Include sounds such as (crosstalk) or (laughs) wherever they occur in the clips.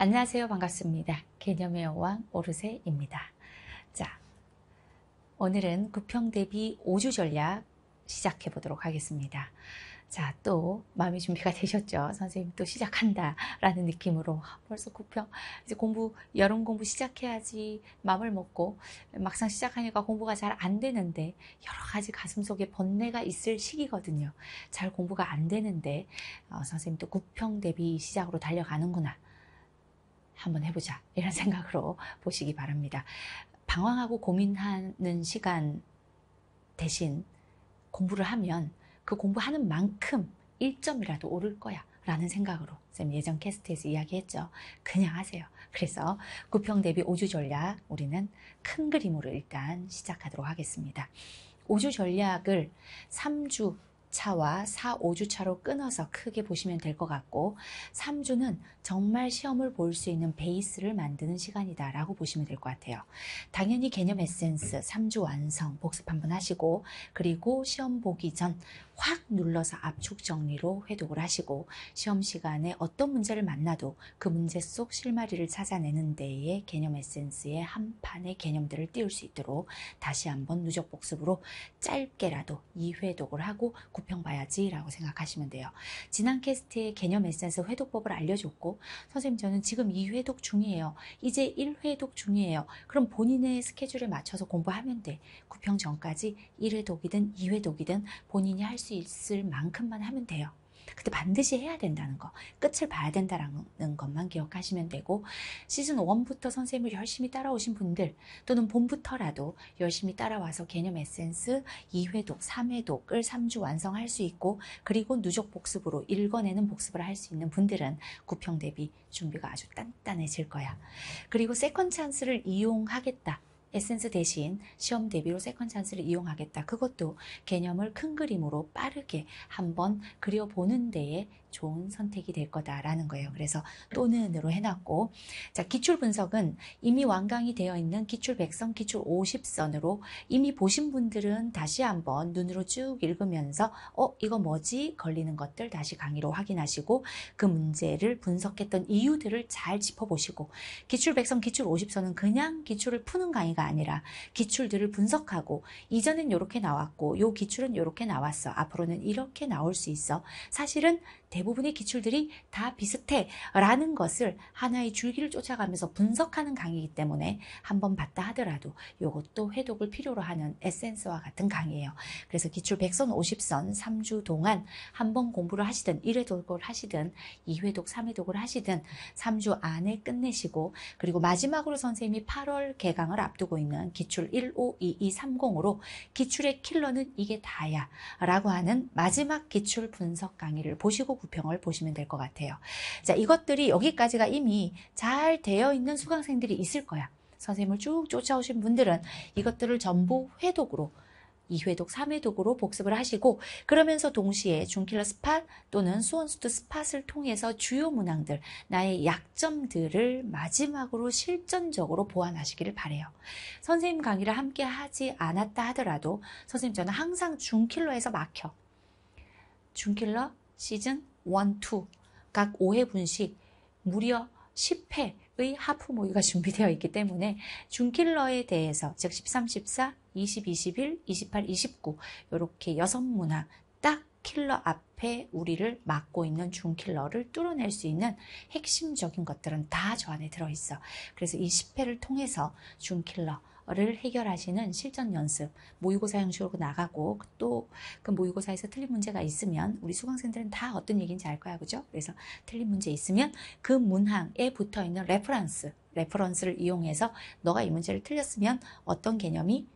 안녕하세요. 반갑습니다. 개념의 여왕 오르세입니다. 자, 오늘은 구평 대비 5주 전략 시작해 보도록 하겠습니다. 자, 또 마음의 준비가 (laughs) 되셨죠? 선생님 또 시작한다 라는 느낌으로 벌써 구평 이제 공부 여름 공부 시작해야지 마음을 먹고 막상 시작하니까 공부가 잘 안 되는데 여러 가지 가슴속에 번뇌가 있을 시기거든요. 잘 공부가 안 되는데 어, 선생님 또 구평 대비 시작으로 달려가는구나. 한번 해보자 이런 (laughs) 생각으로 보시기 바랍니다. 방황하고 고민하는 시간 대신 공부를 하면 그 공부하는 만큼 1점이라도 오를 거야 라는 생각으로 쌤 예전 캐스트에서 이야기했죠. 그냥 하세요. 그래서 구평 대비 5주 전략 우리는 큰 그림으로 일단 시작하도록 하겠습니다. 5주 전략을 3주 차와 4, 5주 차로 끊어서 크게 보시면 될 것 같고 3주는 정말 시험을 볼 수 있는 베이스를 만드는 시간이다 라고 보시면 될 것 같아요. 당연히 개념 에센스 3주 완성 복습 한번 하시고 그리고 시험 보기 전확 눌러서 압축 정리로 회독을 하시고 시험 시간에 어떤 문제를 만나도 그 문제 속 실마리를 찾아내는 데에 개념 에센스의 한 판의 개념들을 띄울 수 있도록 다시 한번 누적 복습으로 짧게라도 이 회독을 하고 구평 봐야지 라고 생각하시면 돼요. 지난 캐스트의 개념 에센스 회독법을 알려줬고 선생님 저는 지금 이 회독 중이에요. 이제 1회독 중이에요. 그럼 본인의 스케줄에 맞춰서 공부하면 돼. 구평 전까지 1회독이든 2회독이든 본인이 할수 수 있을 만큼만 하면 돼요. 그때 반드시 해야 된다는 거, 끝을 봐야 된다는 것만 기억하시면 되고, 시즌 1부터 선생님을 열심히 따라오신 분들, 또는 봄부터라도 열심히 따라와서 개념 에센스 2회독, 3회독을 3주 완성할 수 있고, 그리고 누적 복습으로 읽어내는 복습을 할 수 있는 분들은 구평 대비 준비가 아주 단단해질 거야. 그리고 세컨 찬스를 이용하겠다. 에센스 대신 시험 대비로 세컨 찬스를 이용하겠다. 그것도 개념을 큰 그림으로 빠르게 한번 그려보는 데에 좋은 선택이 될 거다라는 거예요. 그래서 또는으로 해놨고 자 기출 분석은 이미 완강이 되어 있는 기출 100선, 기출 50선으로 이미 보신 분들은 다시 한번 눈으로 쭉 읽으면서 어 이거 뭐지 걸리는 것들 다시 강의로 확인하시고 그 문제를 분석했던 이유들을 잘 짚어보시고 기출 100선, 기출 50선은 그냥 기출을 푸는 강의가 아니라 기출들을 분석하고 이전엔 이렇게 나왔고 요 기출은 이렇게 나왔어 앞으로는 이렇게 나올 수 있어 사실은 대부분의 기출들이 다 비슷해 라는 것을 하나의 줄기를 쫓아가면서 분석하는 강의이기 때문에 한번 봤다 하더라도 이것도 회독을 필요로 하는 에센스와 같은 강의예요. 그래서 기출 100선 50선 3주 동안 한번 공부를 하시든 1회독을 하시든 2회독 3회독을 하시든 3주 안에 끝내시고 그리고 마지막으로 선생님이 8월 개강을 앞두고 있는 기출 152230으로 기출의 킬러는 이게 다야 라고 하는 마지막 기출 분석 강의를 보시고 부평을 보시면 될 것 같아요. 자, 이것들이 여기까지가 이미 잘 되어 있는 수강생들이 있을 거야. 선생님을 쭉 쫓아오신 분들은 이것들을 전부 회독으로 2회독, 3회독으로 복습을 하시고 그러면서 동시에 중킬러 스팟 또는 수원수트 스팟을 통해서 주요 문항들, 나의 약점들을 마지막으로 실전적으로 보완하시기를 바래요. 선생님 강의를 함께 하지 않았다 하더라도 선생님 저는 항상 중킬러에서 막혀. 중킬러 시즌 1, 2, 각 5회 분식 무려 10회의 하프 모의가 준비되어 있기 때문에 중킬러에 대해서 즉 13, 14, 20, 21, 28, 29 이렇게 여섯 문항 딱 킬러 앞에 우리를 막고 있는 중킬러를 뚫어낼 수 있는 핵심적인 것들은 다 저 안에 들어있어. 그래서 이 10회를 통해서 중킬러 를 해결하시는 실전 연습, 모의고사 형식으로 나가고 또 그 모의고사에서 틀린 문제가 있으면 우리 수강생들은 다 어떤 얘기인지 알 거야, 그죠? 그래서 틀린 문제 있으면 그 문항에 붙어 있는 레퍼런스, 레퍼런스를 이용해서 너가 이 문제를 틀렸으면 어떤 개념이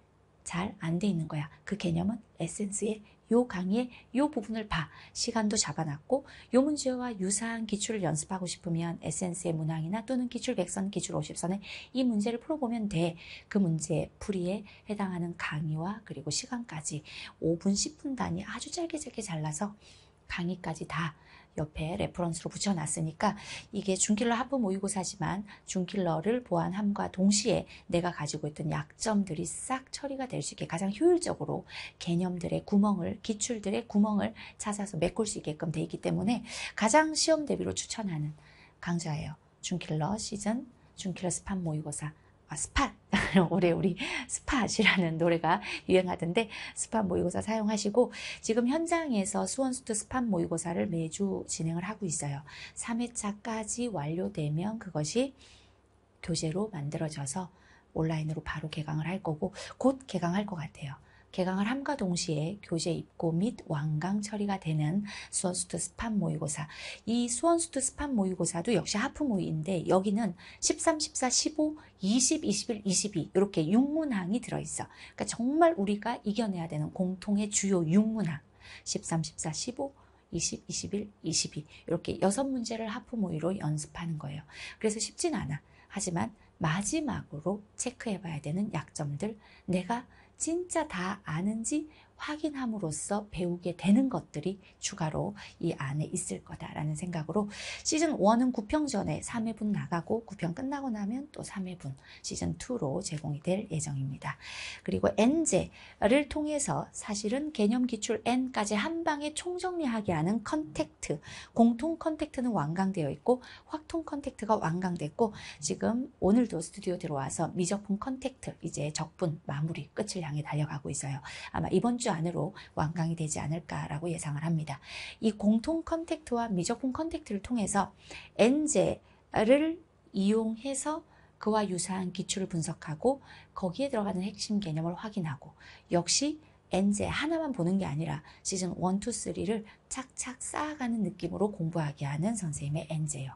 잘안돼 있는 거야. 그 개념은 에센스의 요 강의의 요 부분을 봐. 시간도 잡아놨고 요 문제와 유사한 기출을 연습하고 싶으면 에센스의 문항이나 또는 기출 100선, 기출 50선에 이 문제를 풀어보면 돼. 그 문제 풀이에 해당하는 강의와 그리고 시간까지 5분, 10분 단위 아주 짧게 짧게 잘라서 강의까지 다 옆에 레퍼런스로 붙여놨으니까 이게 중킬러 하프 모의고사지만 중킬러를 보완함과 동시에 내가 가지고 있던 약점들이 싹 처리가 될 수 있게 가장 효율적으로 개념들의 구멍을 기출들의 구멍을 찾아서 메꿀 수 있게끔 돼 있기 때문에 가장 시험 대비로 추천하는 강좌예요. 중킬러 시즌, 중킬러 스판 모의고사 아, 스팟 (laughs) 올해 우리 스팟이라는 노래가 유행하던데 스팟 모의고사 사용하시고 지금 현장에서 수원수트 스팟 모의고사를 매주 진행을 하고 있어요. 3회차까지 완료되면 그것이 교재로 만들어져서 온라인으로 바로 개강을 할 거고 곧 개강할 것 같아요. 개강을 함과 동시에 교재 입고 및 완강 처리가 되는 수원수트 스판 모의고사. 이 수원수트 스판 모의고사도 역시 하프 모의인데 여기는 13, 14, 15, 20, 21, 22 이렇게 6문항이 들어있어. 그러니까 정말 우리가 이겨내야 되는 공통의 주요 6문항 13, 14, 15, 20, 21, 22 이렇게 여섯 문제를 하프 모의로 연습하는 거예요. 그래서 쉽진 않아. 하지만 마지막으로 체크해 봐야 되는 약점들 내가 진짜 다 아는지 확인함으로써 배우게 되는 것들이 추가로 이 안에 있을 거다라는 생각으로 시즌 1은 9평 전에 3회분 나가고 9평 끝나고 나면 또 3회분 시즌 2로 제공이 될 예정입니다. 그리고 N제를 통해서 사실은 개념 기출 N까지 한 방에 총정리하게 하는 컨택트, 공통 컨택트는 완강되어 있고 확통 컨택트가 완강됐고 지금 오늘도 스튜디오 들어와서 미적분 컨택트 이제 적분 마무리 끝을 향해 달려가고 있어요. 아마 이번 주 안으로 완강이 되지 않을까라고 예상을 합니다. 이 공통 컨택트와 미적분 컨택트를 통해서 n 제를 이용해서 그와 유사한 기출을 분석하고 거기에 들어가는 핵심 개념을 확인하고 역시 n 제 하나만 보는 게 아니라 시즌 1, 2, 3를 착착 쌓아가는 느낌으로 공부하게 하는 선생님의 n 제요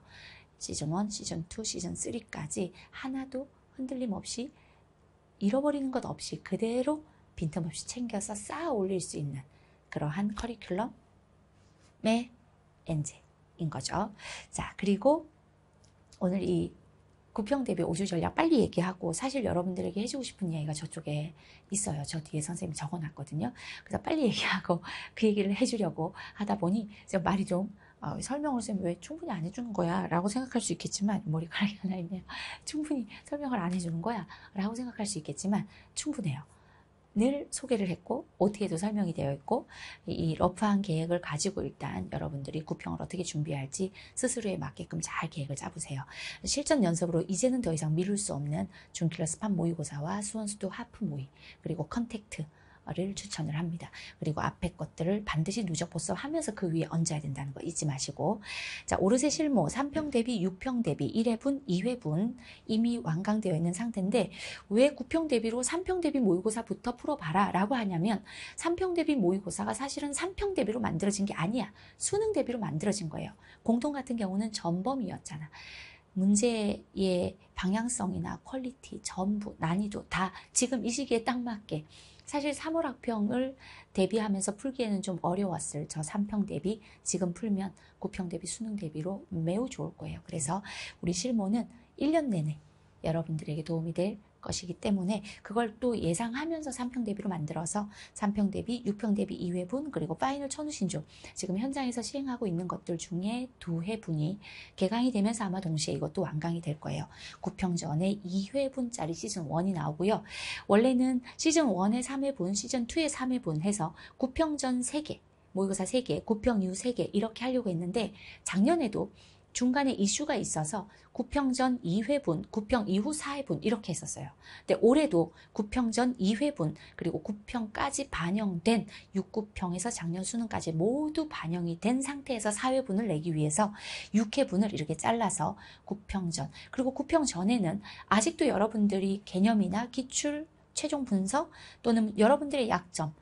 시즌 1, 시즌 2, 시즌 3까지 하나도 흔들림 없이 잃어버리는 것 없이 그대로 빈틈없이 챙겨서 쌓아 올릴 수 있는 그러한 커리큘럼의 엔제인 거죠. 자, 그리고 오늘 이 구평 대비 5주 전략 빨리 얘기하고 사실 여러분들에게 해주고 싶은 이야기가 저쪽에 있어요. 저 뒤에 선생님이 적어놨거든요. 그래서 빨리 얘기하고 그 얘기를 해주려고 하다 보니 제가 말이 좀 어, 설명을 선생님 왜 충분히 안 해주는 거야? 라고 생각할 수 있겠지만 머리카락이 하나 있네요. (laughs) 충분히 설명을 안 해주는 거야? 라고 생각할 수 있겠지만 충분해요. 늘 소개를 했고 OT에도 설명이 되어 있고 이 러프한 계획을 가지고 일단 여러분들이 구평을 어떻게 준비할지 스스로에 맞게끔 잘 계획을 짜보세요. 실전 연습으로 이제는 더 이상 미룰 수 없는 준킬러 스팟 모의고사와 수원수도 하프 모의 그리고 컨택트 를 추천을 합니다. 그리고 앞에 것들을 반드시 누적 보습하면서 그 위에 얹어야 된다는 거 잊지 마시고 자 오르세 실모 3평 대비 6평 대비 1회분 2회분 이미 완강되어 있는 상태인데 왜 9평 대비로 3평 대비 모의고사부터 풀어봐라 라고 하냐면 3평 대비 모의고사가 사실은 3평 대비로 만들어진 게 아니야 수능 대비로 만들어진 거예요. 공통 같은 경우는 전범이었잖아. 문제의 방향성이나 퀄리티 전부 난이도 다 지금 이 시기에 딱 맞게 사실 3월 학평을 대비하면서 풀기에는 좀 어려웠을 저 3평 대비 지금 풀면 9평 대비 수능 대비로 매우 좋을 거예요. 그래서 우리 실모는 1년 내내 여러분들에게 도움이 될 것이기 때문에 그걸 또 예상하면서 3평 대비로 만들어서 3평 대비, 6평 대비 2회분 그리고 파이널 천우신조 지금 현장에서 시행하고 있는 것들 중에 2 회분이 개강이 되면서 아마 동시에 이것도 완강이 될 거예요. 9평 전에 2회분짜리 시즌 1이 나오고요. 원래는 시즌 1에 3회분, 시즌 2에 3회분 해서 9평 전 3개, 모의고사 3개, 9평 이후 3개 이렇게 하려고 했는데 작년에도 중간에 이슈가 있어서 구평전 2회분, 구평 이후 4회분 이렇게 했었어요. 근데 올해도 구평전 2회분 그리고 구평까지 반영된 6, 구평에서 작년 수능까지 모두 반영이 된 상태에서 4회분을 내기 위해서 6회분을 이렇게 잘라서 구평전 그리고 구평 전에는 아직도 여러분들이 개념이나 기출, 최종 분석 또는 여러분들의 약점,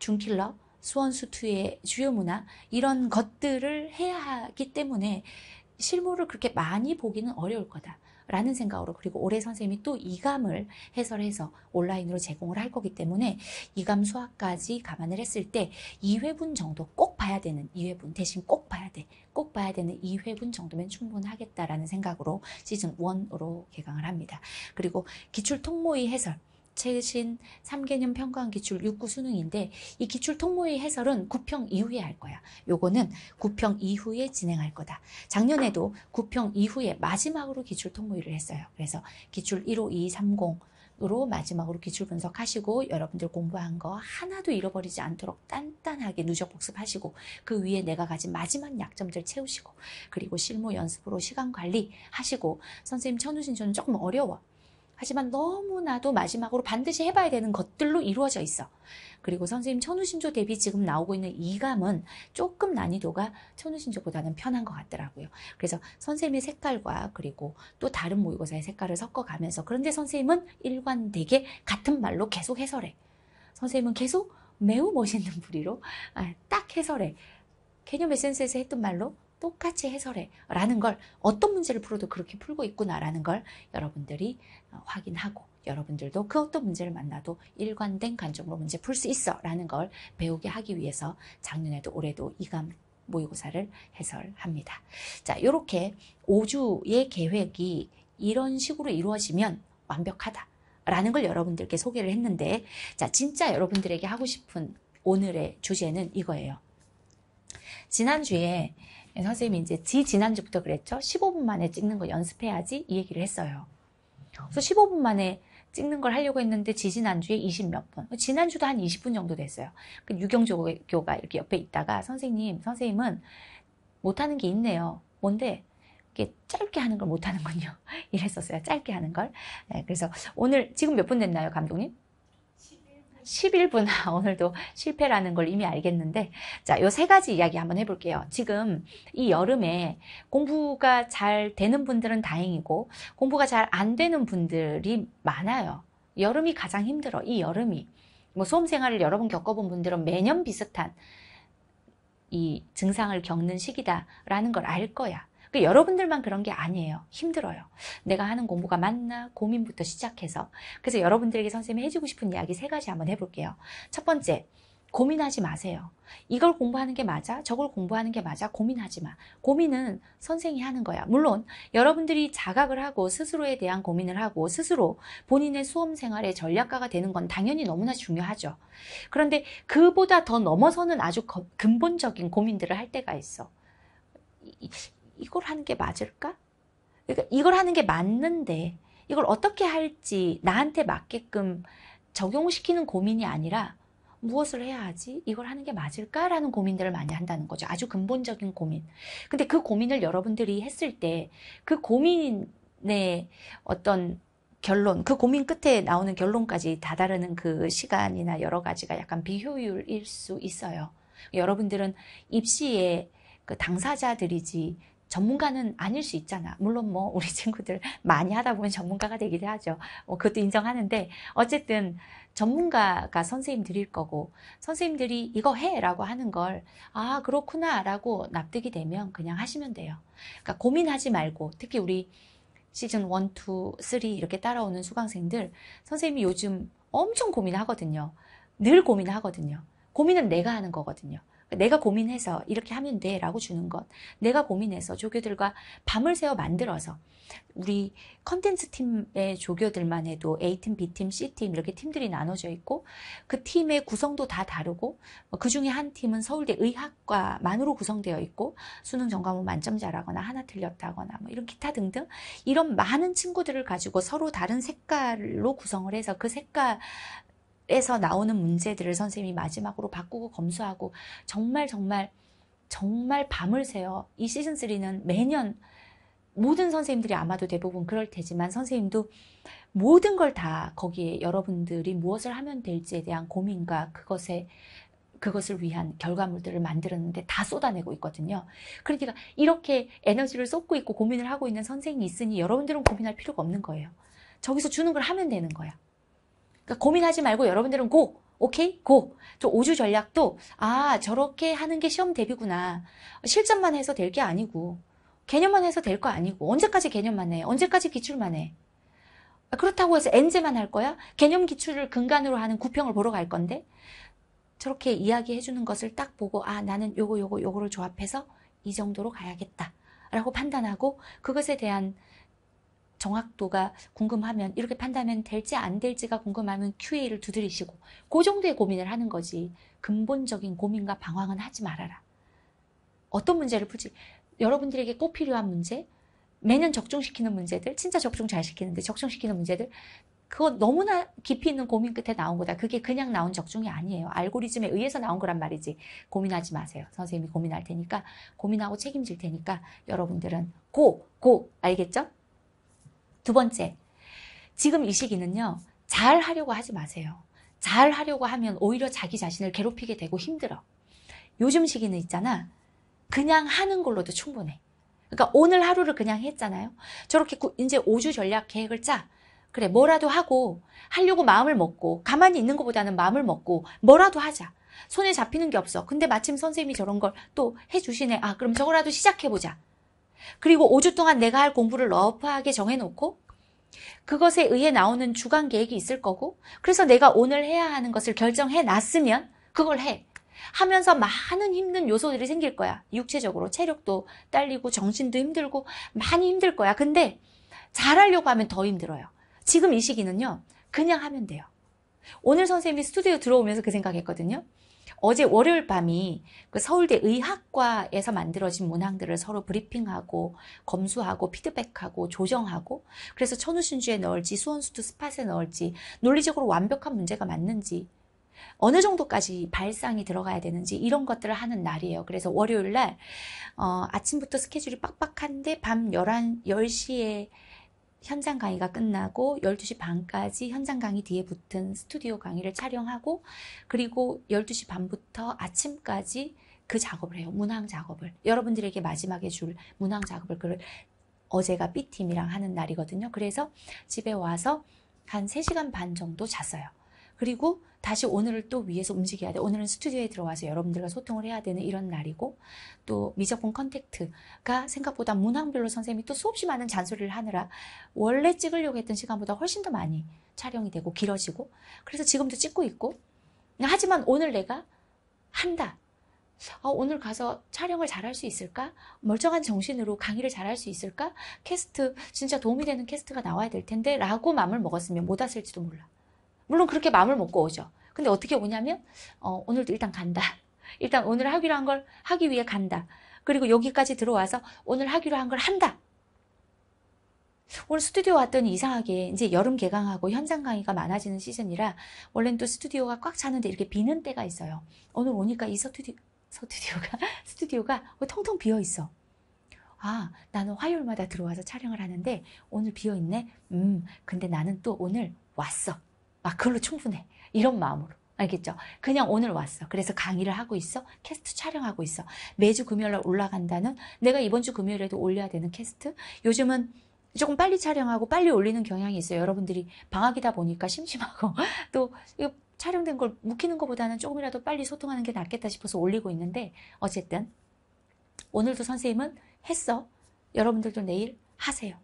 중킬러, 수원수투의 주요 문화 이런 것들을 해야 하기 때문에 실물을 그렇게 많이 보기는 어려울 거다. 라는 생각으로 그리고 올해 선생님이 또 이감을 해설해서 온라인으로 제공을 할 거기 때문에 이감 수학까지 감안을 했을 때 2회분 정도 꼭 봐야 되는 2회분 대신 꼭 봐야 돼. 꼭 봐야 되는 2회분 정도면 충분하겠다라는 생각으로 시즌 1으로 개강을 합니다. 그리고 기출 통모의 해설 최신 3개년 평가원 기출 6구 수능인데 이 기출 통모의 해설은 9평 이후에 할 거야. 요거는 9평 이후에 진행할 거다. 작년에도 9평 이후에 마지막으로 기출 통모의를 했어요. 그래서 기출 1호 2 30 으로 마지막으로 기출 분석하시고 여러분들 공부한 거 하나도 잃어버리지 않도록 단단하게 누적 복습하시고 그 위에 내가 가진 마지막 약점들 채우시고 그리고 실무 연습으로 시간 관리 하시고 선생님 천우신 저는 조금 어려워 하지만 너무나도 마지막으로 반드시 해봐야 되는 것들로 이루어져 있어. 그리고 선생님 천우신조 대비 지금 나오고 있는 이감은 조금 난이도가 천우신조보다는 편한 것 같더라고요. 그래서 선생님의 색깔과 그리고 또 다른 모의고사의 색깔을 섞어가면서 그런데 선생님은 일관되게 같은 말로 계속 해설해. 선생님은 계속 매우 멋있는 부리로 아, 딱 해설해. 개념 에센스에서 했던 말로 똑같이 해설해 라는 걸 어떤 문제를 풀어도 그렇게 풀고 있구나라는 걸 여러분들이 어, 확인하고 여러분들도 그 어떤 문제를 만나도 일관된 관점으로 문제 풀 수 있어 라는 걸 배우게 하기 위해서 작년에도 올해도 이감 모의고사를 해설합니다. 자, 이렇게 5주의 계획이 이런 식으로 이루어지면 완벽하다. 라는 걸 여러분들께 소개를 했는데, 자, 진짜 여러분들에게 하고 싶은 오늘의 주제는 이거예요. 지난주에 예, 선생님이 이제 지 지난주부터 그랬죠. 15분 만에 찍는 거 연습해야지 이 얘기를 했어요. 그래서 15분 만에 찍는 걸 하려고 했는데 지 지난주에 20 몇 분. 지난주도 한 20분 정도 됐어요. 그 유경조교가 이렇게 옆에 있다가 선생님, 선생님은 못하는 게 있네요. 뭔데? 이렇게 짧게 하는 걸 못하는군요. (laughs) 이랬었어요. 짧게 하는 걸. 네, 그래서 오늘 지금 몇 분 됐나요, 감독님? 11분 (laughs) 오늘도 실패라는 걸 이미 알겠는데 자, 요 세 가지 이야기 한번 해볼게요. 지금 이 여름에 공부가 잘 되는 분들은 다행이고 공부가 잘 안 되는 분들이 많아요. 여름이 가장 힘들어. 이 여름이 뭐 수험 생활을 여러 번 겪어본 분들은 매년 비슷한 이 증상을 겪는 시기다라는 걸 알 거야. 그러 여러분들만 그런 게 아니에요. 힘들어요. 내가 하는 공부가 맞나 고민부터 시작해서 그래서 여러분들에게 선생님이 해주고 싶은 이야기 세 가지 한번 해볼게요. 첫 번째 고민하지 마세요. 이걸 공부하는 게 맞아? 저걸 공부하는 게 맞아? 고민하지 마. 고민은 선생이 하는 거야. 물론 여러분들이 자각을 하고 스스로에 대한 고민을 하고 스스로 본인의 수험 생활의 전략가가 되는 건 당연히 너무나 중요하죠. 그런데 그보다 더 넘어서는 아주 근본적인 고민들을 할 때가 있어. 이걸 하는 게 맞을까? 그러니까 이걸 하는 게 맞는데 이걸 어떻게 할지 나한테 맞게끔 적용시키는 고민이 아니라 무엇을 해야 하지? 이걸 하는 게 맞을까라는 고민들을 많이 한다는 거죠. 아주 근본적인 고민. 근데 그 고민을 여러분들이 했을 때 그 고민의 어떤 결론, 그 고민 끝에 나오는 결론까지 다다르는 그 시간이나 여러 가지가 약간 비효율일 수 있어요. 여러분들은 입시에 그 당사자들이지 전문가는 아닐 수 있잖아. 물론 뭐 우리 (laughs) 친구들 많이 하다 보면 전문가가 되기도 하죠. 뭐 그것도 인정하는데 어쨌든 전문가가 선생님 드릴 거고 선생님들이 이거 해라고 하는 걸 아 그렇구나라고 납득이 되면 그냥 하시면 돼요. 그러니까 고민하지 말고 특히 우리 시즌 1, 2, 3 이렇게 따라오는 수강생들 선생님이 요즘 엄청 고민하거든요. 늘 고민하거든요. 고민은 내가 하는 거거든요. 내가 고민해서 이렇게 하면 돼 라고 주는 것 내가 고민해서 조교들과 밤을 새워 만들어서 우리 컨텐츠 팀의 조교들만 해도 A팀, B팀, C팀 이렇게 팀들이 나눠져 있고 그 팀의 구성도 다 다르고 뭐 그 중에 한 팀은 서울대 의학과만으로 구성되어 있고 수능 전과목 만점자라거나 하나 틀렸다거나 뭐 이런 기타 등등 이런 많은 친구들을 가지고 서로 다른 색깔로 구성을 해서 그 색깔 에서 나오는 문제들을 선생님이 마지막으로 바꾸고 검수하고 정말 정말 정말 밤을 새요. 이 시즌3는 매년 모든 선생님들이 아마도 대부분 그럴 테지만 선생님도 모든 걸 다 거기에 여러분들이 무엇을 하면 될지에 대한 고민과 그것에 그것을 위한 결과물들을 만들었는데 다 쏟아내고 있거든요. 그러니까 이렇게 에너지를 쏟고 있고 고민을 하고 있는 선생님이 있으니 여러분들은 고민할 필요가 없는 거예요. 저기서 주는 걸 하면 되는 거예요 그러니까 고민하지 말고 여러분들은 고! 오케이? 고! 저 5주 전략도 아 저렇게 하는 게 시험 대비구나. 실전만 해서 될 게 아니고 개념만 해서 될 거 아니고 언제까지 개념만 해? 언제까지 기출만 해? 그렇다고 해서 n 제만할 거야? 개념 기출을 근간으로 하는 구평을 보러 갈 건데 저렇게 이야기해 주는 것을 딱 보고 아 나는 요거 요거 요거를 조합해서 이 정도로 가야겠다 라고 판단하고 그것에 대한 정확도가 궁금하면 이렇게 판단하면 될지 안 될지가 궁금하면 QA를 두드리시고 그 정도의 고민을 하는 거지 근본적인 고민과 방황은 하지 말아라. 어떤 문제를 풀지 여러분들에게 꼭 필요한 문제 매년 적중시키는 문제들 진짜 적중 잘 시키는데 적중시키는 문제들 그건 너무나 깊이 있는 고민 끝에 나온 거다. 그게 그냥 나온 적중이 아니에요. 알고리즘에 의해서 나온 거란 말이지. 고민하지 마세요. 선생님이 고민할 테니까 고민하고 책임질 테니까 여러분들은 고! 고! 알겠죠? 두 번째, 지금 이 시기는요. 잘 하려고 하지 마세요. 잘 하려고 하면 오히려 자기 자신을 괴롭히게 되고 힘들어. 요즘 시기는 있잖아. 그냥 하는 걸로도 충분해. 그러니까 오늘 하루를 그냥 했잖아요. 저렇게 이제 5주 전략 계획을 짜. 그래, 뭐라도 하고, 하려고 마음을 먹고, 가만히 있는 것보다는 마음을 먹고, 뭐라도 하자. 손에 잡히는 게 없어. 근데 마침 선생님이 저런 걸 또 해주시네. 아, 그럼 저거라도 시작해보자. 그리고 5주 동안 내가 할 공부를 러프하게 정해놓고 그것에 의해 나오는 주간 계획이 있을 거고 그래서 내가 오늘 해야 하는 것을 결정해 놨으면 그걸 해 하면서 많은 힘든 요소들이 생길 거야 육체적으로 체력도 딸리고 정신도 힘들고 많이 힘들 거야 근데 잘하려고 하면 더 힘들어요 지금 이 시기는요 그냥 하면 돼요 오늘 선생님이 스튜디오 들어오면서 그 생각했거든요 어제 월요일 밤이 그 서울대 의학과에서 만들어진 문항들을 서로 브리핑하고 검수하고 피드백하고 조정하고 그래서 천우신주에 넣을지 수원수투 스팟에 넣을지 논리적으로 완벽한 문제가 맞는지 어느 정도까지 발상이 들어가야 되는지 이런 것들을 하는 날이에요. 그래서 월요일 날 어, 아침부터 스케줄이 빡빡한데 밤 11, 10시에 현장 강의가 끝나고 12시 반까지 현장 강의 뒤에 붙은 스튜디오 강의를 촬영하고 그리고 12시 반부터 아침까지 그 작업을 해요. 문항 작업을. 여러분들에게 마지막에 줄 문항 작업을 그걸 어제가 B팀이랑 하는 날이거든요. 그래서 집에 와서 한 3시간 반 정도 잤어요. 그리고 다시 오늘을 또 위해서 움직여야 돼. 오늘은 스튜디오에 들어와서 여러분들과 소통을 해야 되는 이런 날이고 또 미적분 컨택트가 생각보다 문항별로 선생님이 또 수없이 많은 잔소리를 하느라 원래 찍으려고 했던 시간보다 훨씬 더 많이 촬영이 되고 길어지고 그래서 지금도 찍고 있고 하지만 오늘 내가 한다. 어, 오늘 가서 촬영을 잘할 수 있을까? 멀쩡한 정신으로 강의를 잘할 수 있을까? 캐스트 진짜 도움이 되는 캐스트가 나와야 될 텐데 라고 마음을 먹었으면 못 왔을지도 몰라. 물론 그렇게 마음을 먹고 오죠. 근데 어떻게 오냐면 어, 오늘도 일단 간다. 일단 오늘 하기로 한 걸 하기 위해 간다. 그리고 여기까지 들어와서 오늘 하기로 한 걸 한다. 오늘 스튜디오 왔더니 이상하게 이제 여름 개강하고 현장 강의가 많아지는 시즌이라 원래는 또 스튜디오가 꽉 차는데 이렇게 비는 때가 있어요. 오늘 오니까 이 스튜디오, 스튜디오가, (laughs) 스튜디오가 텅텅 비어 있어. 아, 나는 화요일마다 들어와서 촬영을 하는데 오늘 비어 있네? 음, 근데 나는 또 오늘 왔어. 막 아, 그걸로 충분해. 이런 마음으로. 알겠죠? 그냥 오늘 왔어. 그래서 강의를 하고 있어. 캐스트 촬영하고 있어. 매주 금요일 날 올라간다는 내가 이번 주 금요일에도 올려야 되는 캐스트. 요즘은 조금 빨리 촬영하고 빨리 올리는 경향이 있어요. 여러분들이 방학이다 보니까 심심하고 (laughs) 또 촬영된 걸 묵히는 것보다는 조금이라도 빨리 소통하는 게 낫겠다 싶어서 올리고 있는데 어쨌든 오늘도 선생님은 했어. 여러분들도 내일 하세요.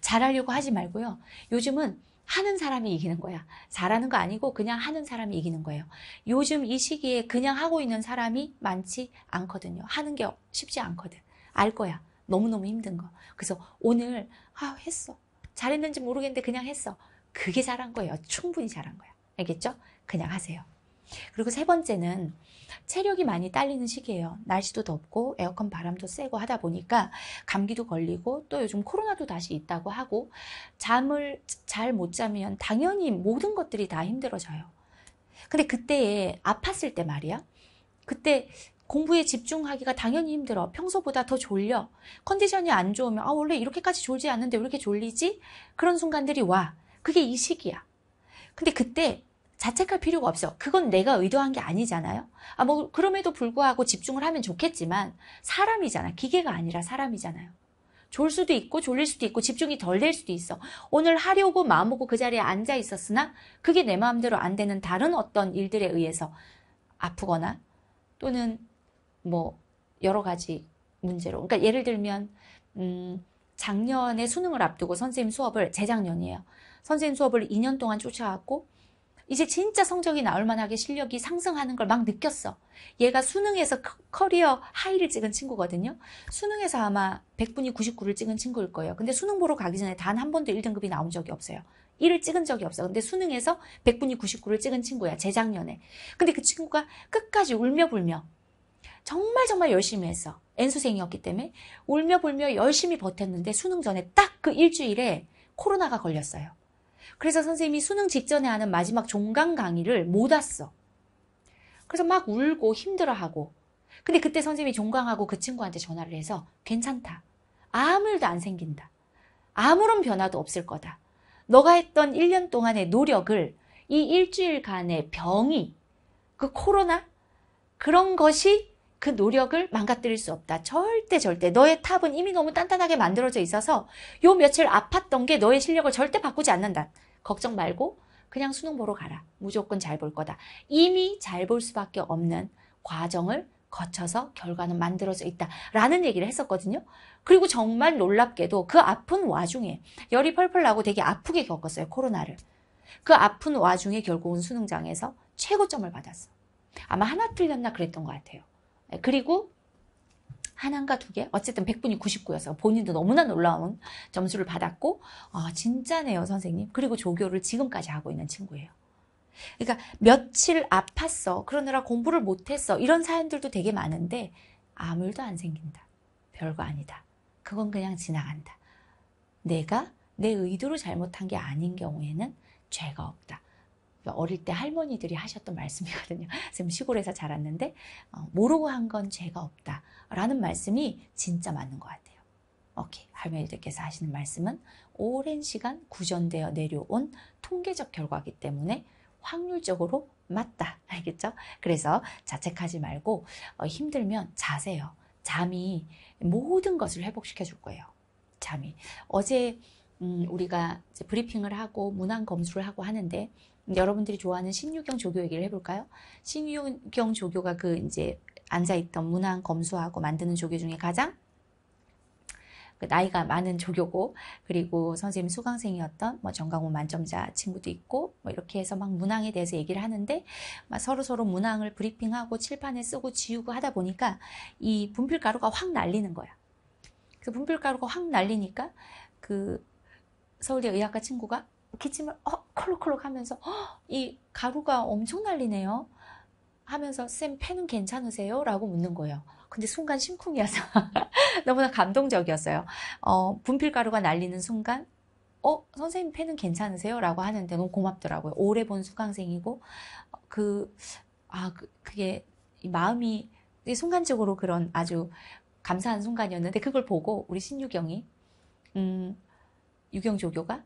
잘하려고 하지 말고요. 요즘은 하는 사람이 이기는 거야. 잘하는 거 아니고 그냥 하는 사람이 이기는 거예요. 요즘 이 시기에 그냥 하고 있는 사람이 많지 않거든요. 하는 게 쉽지 않거든. 알 거야. 너무너무 힘든 거. 그래서 오늘 아 했어. 잘했는지 모르겠는데 그냥 했어. 그게 잘한 거예요. 충분히 잘한 거야. 알겠죠? 그냥 하세요. 그리고 세 번째는 체력이 많이 딸리는 시기예요. 날씨도 덥고 에어컨 바람도 세고 하다 보니까 감기도 걸리고 또 요즘 코로나도 다시 있다고 하고 잠을 잘 못 자면 당연히 모든 것들이 다 힘들어져요. 근데 그때에 아팠을 때 말이야. 그때 공부에 집중하기가 당연히 힘들어. 평소보다 더 졸려. 컨디션이 안 좋으면 아 원래 이렇게까지 졸지 않는데 왜 이렇게 졸리지? 그런 순간들이 와. 그게 이 시기야. 근데 그때 자책할 필요가 없어. 그건 내가 의도한 게 아니잖아요. 아, 뭐, 그럼에도 불구하고 집중을 하면 좋겠지만, 사람이잖아. 기계가 아니라 사람이잖아요. 졸 수도 있고, 졸릴 수도 있고, 집중이 덜 될 수도 있어. 오늘 하려고 마음 먹고 그 자리에 앉아 있었으나, 그게 내 마음대로 안 되는 다른 어떤 일들에 의해서 아프거나, 또는 뭐, 여러 가지 문제로. 그러니까 예를 들면, 음, 작년에 수능을 앞두고 선생님 수업을, 재작년이에요. 선생님 수업을 2년 동안 쫓아왔고, 이제 진짜 성적이 나올 만하게 실력이 상승하는 걸 막 느꼈어. 얘가 수능에서 커리어 하이를 찍은 친구거든요. 수능에서 아마 100분이 99를 찍은 친구일 거예요. 근데 수능 보러 가기 전에 단 한 번도 1등급이 나온 적이 없어요. 1을 찍은 적이 없어. 근데 수능에서 100분이 99를 찍은 친구야. 재작년에. 근데 그 친구가 끝까지 울며 불며 정말 정말 열심히 했어. N수생이었기 때문에 울며 불며 열심히 버텼는데 수능 전에 딱 그 일주일에 코로나가 걸렸어요. 그래서 선생님이 수능 직전에 하는 마지막 종강 강의를 못 왔어. 그래서 막 울고 힘들어하고 근데 그때 선생님이 종강하고 그 친구한테 전화를 해서 괜찮다. 아무 일도 안 생긴다. 아무런 변화도 없을 거다. 너가 했던 1년 동안의 노력을 이 일주일간의 병이 그 코로나 그런 것이 그 노력을 망가뜨릴 수 없다. 절대 절대 너의 탑은 이미 너무 단단하게 만들어져 있어서 요 며칠 아팠던 게 너의 실력을 절대 바꾸지 않는다. 걱정 말고 그냥 수능 보러 가라. 무조건 잘 볼 거다. 이미 잘 볼 수밖에 없는 과정을 거쳐서 결과는 만들어져 있다. 라는 얘기를 했었거든요. 그리고 정말 놀랍게도 그 아픈 와중에 열이 펄펄 나고 되게 아프게 겪었어요. 코로나를. 그 아픈 와중에 결국은 수능장에서 최고점을 받았어. 아마 하나 틀렸나 그랬던 것 같아요. 그리고 하나인가 두 개? 어쨌든 100분이 99여서 본인도 너무나 놀라운 점수를 받았고 아 진짜네요 선생님. 그리고 조교를 지금까지 하고 있는 친구예요. 그러니까 며칠 아팠어. 그러느라 공부를 못했어. 이런 사연들도 되게 많은데 아무 일도 안 생긴다. 별거 아니다. 그건 그냥 지나간다. 내가 내 의도로 잘못한 게 아닌 경우에는 죄가 없다. 그러니까 어릴 때 할머니들이 하셨던 말씀이거든요. 지금 (laughs) 시골에서 자랐는데 어, 모르고 한 건 죄가 없다라는 말씀이 진짜 맞는 것 같아요. 오케이 할머니들께서 하시는 말씀은 오랜 시간 구전되어 내려온 통계적 결과이기 때문에 확률적으로 맞다 (laughs) 알겠죠? 그래서 자책하지 말고 어, 힘들면 자세요. 잠이 모든 것을 회복시켜 줄 거예요. 잠이 어제 음, 우리가 브리핑을 하고 문항 검수를 하고 하는데 여러분들이 좋아하는 신유경 조교 얘기를 해볼까요? 신유경 조교가 그 이제 앉아있던 문항 검수하고 만드는 조교 중에 가장 그 나이가 많은 조교고 그리고 선생님 수강생이었던 뭐 정강호 만점자 친구도 있고 뭐 이렇게 해서 막 문항에 대해서 얘기를 하는데 막 서로 서로 문항을 브리핑하고 칠판에 쓰고 지우고 하다 보니까 이 분필가루가 확 날리는 거야. 그 분필가루가 확 날리니까 그 서울대 의학과 친구가 기침을 어, 콜록콜록 하면서 어, 이 가루가 엄청 날리네요. 하면서 쌤팬은 괜찮으세요? 라고 묻는 거예요. 근데 순간 심쿵이어서 (laughs) 너무나 감동적이었어요. 어, 분필가루가 날리는 순간 어, 선생님 팬은 괜찮으세요? 라고 하는데 너무 고맙더라고요. 오래 본 수강생이고 그, 아, 그, 그게 마음이 순간적으로 그런 아주 감사한 순간이었는데 그걸 보고 우리 신유경이 음, 유경 조교가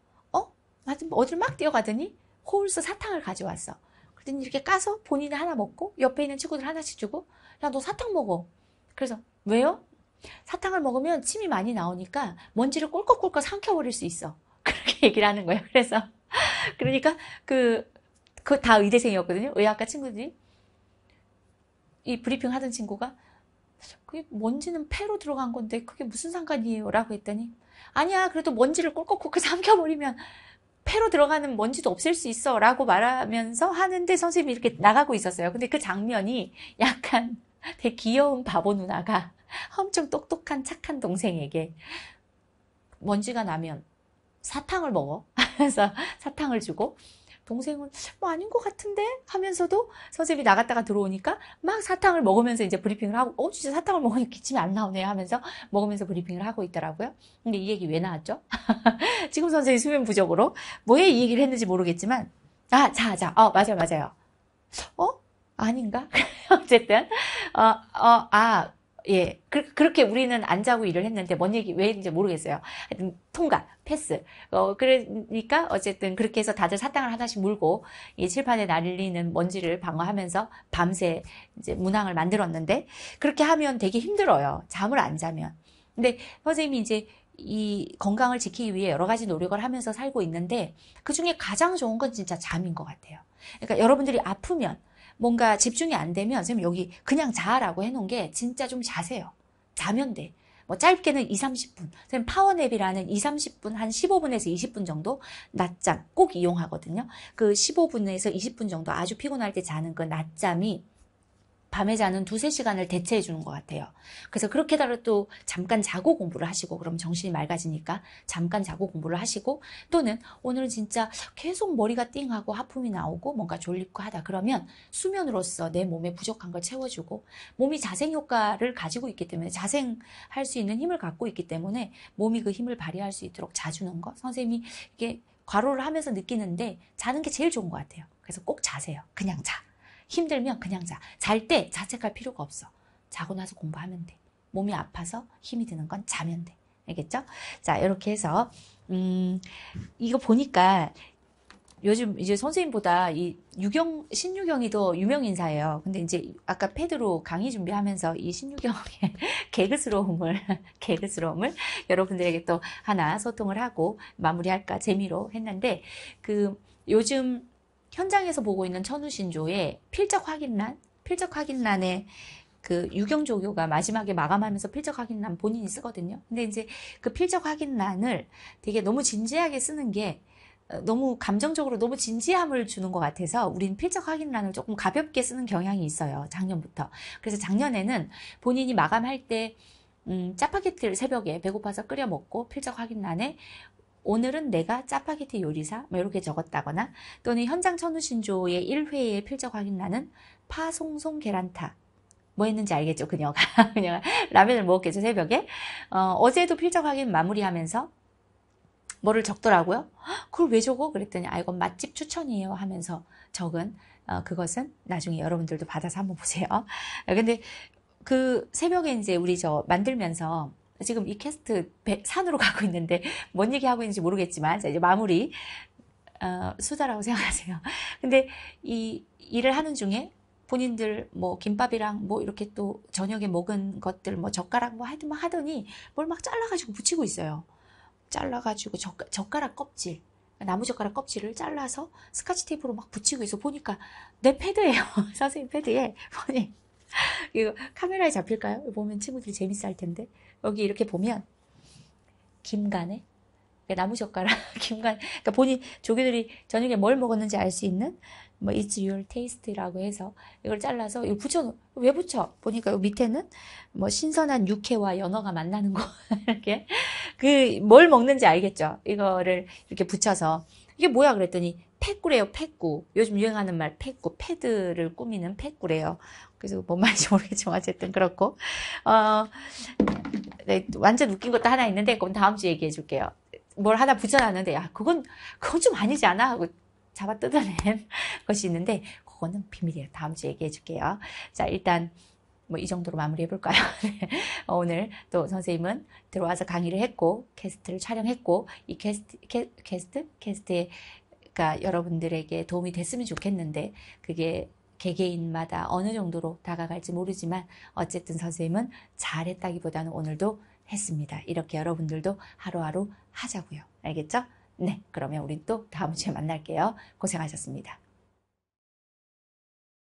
어딜 막 뛰어가더니 호울스 사탕을 가져왔어. 그랬더니 이렇게 까서 본인이 하나 먹고 옆에 있는 친구들 하나씩 주고 야 너 사탕 먹어. 그래서 왜요? 사탕을 먹으면 침이 많이 나오니까 먼지를 꼴꺽꼴꺽 삼켜버릴 수 있어. (laughs) 그렇게 얘기를 하는 거예요. 그래서 (laughs) 그러니까 그 그 다 의대생이었거든요. 의학과 친구들이 이 브리핑 하던 친구가 그 먼지는 폐로 들어간 건데 그게 무슨 상관이에요? 라고 했더니 아니야 그래도 먼지를 꼴꺽꼴꺽 삼켜버리면 폐로 들어가는 먼지도 없앨 수 있어 라고 말하면서 하는데 선생님이 이렇게 나가고 있었어요. 근데 그 장면이 약간 (laughs) 되게 귀여운 바보 누나가 (laughs) 엄청 똑똑한 착한 동생에게 먼지가 나면 사탕을 먹어. (laughs) 그래서 사탕을 주고 동생은 뭐 아닌 것 같은데 하면서도 선생님이 나갔다가 들어오니까 막 사탕을 먹으면서 이제 브리핑을 하고 어 진짜 사탕을 먹으니까 기침이 안 나오네 하면서 먹으면서 브리핑을 하고 있더라고요. 근데 이 얘기 왜 나왔죠? (laughs) 지금 선생님 수면 부족으로 뭐에 이 얘기를 했는지 모르겠지만 아, 자, 자, 어, 맞아요, 맞아요. 어? 아닌가? (laughs) 어쨌든, 어, 어, 아, 예. 그, 렇게 우리는 안 자고 일을 했는데 뭔 얘기 왜 했는지 모르겠어요. 하여튼 통과, 패스. 어, 그러니까 어쨌든 그렇게 해서 다들 사탕을 하나씩 물고 이 칠판에 날리는 먼지를 방어하면서 밤새 이제 문항을 만들었는데 그렇게 하면 되게 힘들어요. 잠을 안 자면. 근데 선생님이 이제 이 건강을 지키기 위해 여러 가지 노력을 하면서 살고 있는데 그 중에 가장 좋은 건 진짜 잠인 것 같아요. 그러니까 여러분들이 아프면 뭔가 집중이 안 되면 선생님 여기 그냥 자라고 해놓은 게 진짜 좀 자세요. 자면 돼. 뭐 짧게는 2, 30분. 선생님 파워냅이라는 2, 30분 한 15분에서 20분 정도 낮잠 꼭 이용하거든요. 그 15분에서 20분 정도 아주 피곤할 때 자는 그 낮잠이 밤에 자는 두세 시간을 대체해 주는 것 같아요. 그래서 그렇게 따로 또 잠깐 자고 공부를 하시고 그럼 정신이 맑아지니까 잠깐 자고 공부를 하시고 또는 오늘은 진짜 계속 머리가 띵하고 하품이 나오고 뭔가 졸립고 하다 그러면 수면으로서 내 몸에 부족한 걸 채워주고 몸이 자생 효과를 가지고 있기 때문에 자생할 수 있는 힘을 갖고 있기 때문에 몸이 그 힘을 발휘할 수 있도록 자주는 거 선생님이 이게 과로를 하면서 느끼는데 자는 게 제일 좋은 것 같아요. 그래서 꼭 자세요. 그냥 자. 힘들면 그냥 자. 잘 때 자책할 필요가 없어. 자고 나서 공부하면 돼. 몸이 아파서 힘이 드는 건 자면 돼. 알겠죠? 자, 이렇게 해서 음, 이거 보니까 요즘 이제 선생님보다 이 유경 신유경이 더 유명 인사예요. 근데 이제 아까 패드로 강의 준비하면서 이 신유경의 (laughs) 개그스러움을 (laughs) 개그스러움을 여러분들에게 또 하나 소통을 하고 마무리할까 재미로 했는데 그 요즘 현장에서 보고 있는 천우신조의 필적 확인란, 필적 확인란에 그 유경조교가 마지막에 마감하면서 필적 확인란 본인이 쓰거든요. 근데 이제 그 필적 확인란을 되게 너무 진지하게 쓰는 게 어, 너무 감정적으로 너무 진지함을 주는 것 같아서 우린 필적 확인란을 조금 가볍게 쓰는 경향이 있어요. 작년부터. 그래서 작년에는 본인이 마감할 때 음, 짜파게티를 새벽에 배고파서 끓여 먹고 필적 확인란에 오늘은 내가 짜파게티 요리사 뭐 이렇게 적었다거나 또는 현장 천우신조의 1회에 필적 확인란는 파송송 계란타 뭐 했는지 알겠죠 그녀가 (laughs) 그녀가 라면을 먹었겠죠 새벽에 어, 제도 필적 확인 마무리하면서 뭐를 적더라고요 그걸 왜 적어 그랬더니 아 이건 맛집 추천이에요 하면서 적은 어, 그것은 나중에 여러분들도 받아서 한번 보세요 어, 근데 그 새벽에 이제 우리 저 만들면서 지금 이 캐스트 산으로 (laughs) 가고 있는데 뭔 얘기하고 있는지 모르겠지만 자, 이제 마무리 어, 수다라고 (laughs) 생각하세요. 근데 이 일을 하는 중에 본인들 뭐 김밥이랑 뭐 이렇게 또 저녁에 먹은 것들 뭐 젓가락 뭐하여 뭐 하더니 뭘 막 잘라가지고 붙이고 있어요. 잘라가지고 젓가, 젓가락 껍질 나무 젓가락 껍질을 잘라서 스카치 테이프로 막 붙이고 있어 보니까 내 패드예요 (laughs) 선생님 패드에 보니 (laughs) 이거 카메라에 잡힐까요? 보면 친구들이 재밌어 할 텐데. 여기 이렇게 보면, 김간에, 그러니까 나무젓가락, (laughs) 김간, 그러니까 본인 조교들이 저녁에 뭘 먹었는지 알 수 있는, 뭐, it's your taste라고 해서, 이걸 잘라서, 이거 붙여, 왜 붙여? 보니까 밑에는, 뭐, 신선한 육회와 연어가 만나는 거, (laughs) 이렇게. 그, 뭘 먹는지 알겠죠? 이거를 이렇게 붙여서. 이게 뭐야? 그랬더니, 패꾸래요, 패꾸. 요즘 유행하는 말, 패꾸. 패드를 꾸미는 패꾸래요. 그래서 뭔 말인지 모르겠지만 (laughs) 어쨌든 그렇고 어, 네, 완전 웃긴 것도 하나 있는데 그건 다음 주에 얘기해 줄게요. 뭘 하나 붙여놨는데 야 아, 그건 그건 좀 아니지 않아 하고 잡아 뜯어낸 (laughs) 것이 있는데 그거는 비밀이에요. 다음 주에 얘기해 줄게요. 자 일단 뭐 이 정도로 마무리해 볼까요? (laughs) 네. 어, 오늘 또 선생님은 들어와서 강의를 했고 캐스트를 촬영했고 이 캐스트 캐, 캐스트 캐스트가 그러니까 여러분들에게 도움이 됐으면 좋겠는데 그게 개개인마다 어느 정도로 다가갈지 모르지만 어쨌든 선생님은 잘했다기보다는 오늘도 했습니다. 이렇게 여러분들도 하루하루 하자고요. 알겠죠? 네, 그러면 우린 또 다음 주에 만날게요. 고생하셨습니다.